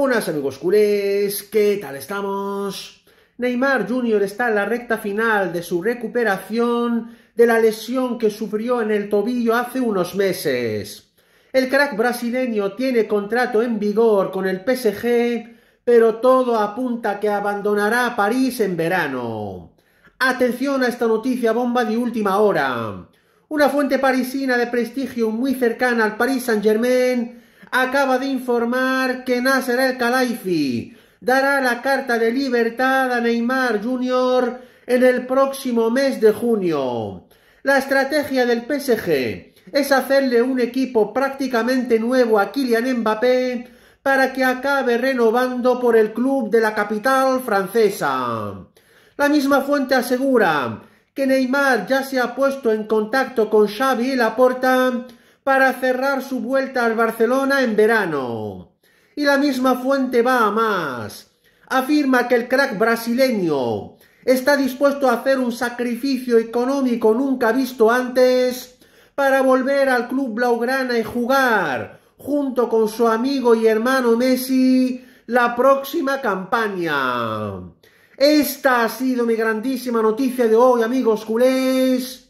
Buenas amigos culés, ¿qué tal estamos? Neymar Jr. está en la recta final de su recuperación de la lesión que sufrió en el tobillo hace unos meses. El crack brasileño tiene contrato en vigor con el PSG, pero todo apunta que abandonará París en verano. Atención a esta noticia bomba de última hora. Una fuente parisina de prestigio muy cercana al Paris Saint-Germain acaba de informar que Nasser El Khelaifi dará la carta de libertad a Neymar Jr. en el próximo mes de junio. La estrategia del PSG es hacerle un equipo prácticamente nuevo a Kylian Mbappé para que acabe renovando por el club de la capital francesa. La misma fuente asegura que Neymar ya se ha puesto en contacto con Xavi y Laporta para cerrar su vuelta al Barcelona en verano. Y la misma fuente va a más. Afirma que el crack brasileño está dispuesto a hacer un sacrificio económico nunca visto antes para volver al club blaugrana y jugar junto con su amigo y hermano Messi la próxima campaña. Esta ha sido mi grandísima noticia de hoy, amigos culés.